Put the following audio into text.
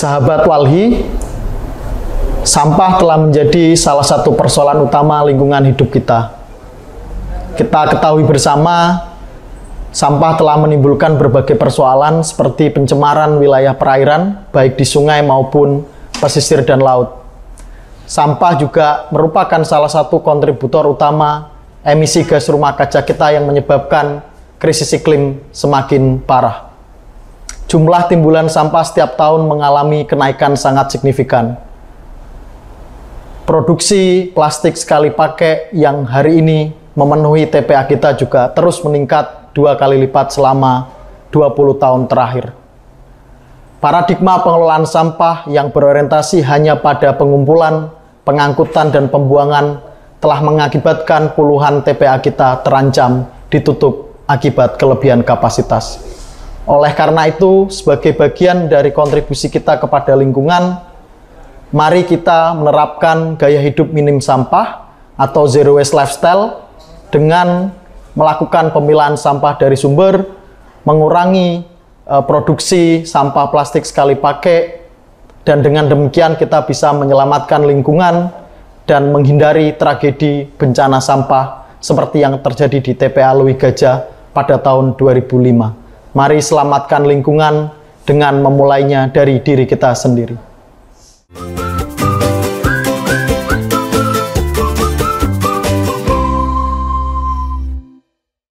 Sahabat Walhi, sampah telah menjadi salah satu persoalan utama lingkungan hidup kita. Kita ketahui bersama, sampah telah menimbulkan berbagai persoalan seperti pencemaran wilayah perairan, baik di sungai maupun pesisir dan laut. Sampah juga merupakan salah satu kontributor utama emisi gas rumah kaca kita yang menyebabkan krisis iklim semakin parah jumlah timbulan sampah setiap tahun mengalami kenaikan sangat signifikan. Produksi plastik sekali pakai yang hari ini memenuhi TPA kita juga terus meningkat dua kali lipat selama 20 tahun terakhir. Paradigma pengelolaan sampah yang berorientasi hanya pada pengumpulan, pengangkutan, dan pembuangan telah mengakibatkan puluhan TPA kita terancam ditutup akibat kelebihan kapasitas. Oleh karena itu, sebagai bagian dari kontribusi kita kepada lingkungan, mari kita menerapkan gaya hidup minim sampah atau zero waste lifestyle dengan melakukan pemilahan sampah dari sumber, mengurangi e, produksi sampah plastik sekali pakai, dan dengan demikian kita bisa menyelamatkan lingkungan dan menghindari tragedi bencana sampah seperti yang terjadi di TPA Lewi Gajah pada tahun 2005. Mari selamatkan lingkungan dengan memulainya dari diri kita sendiri.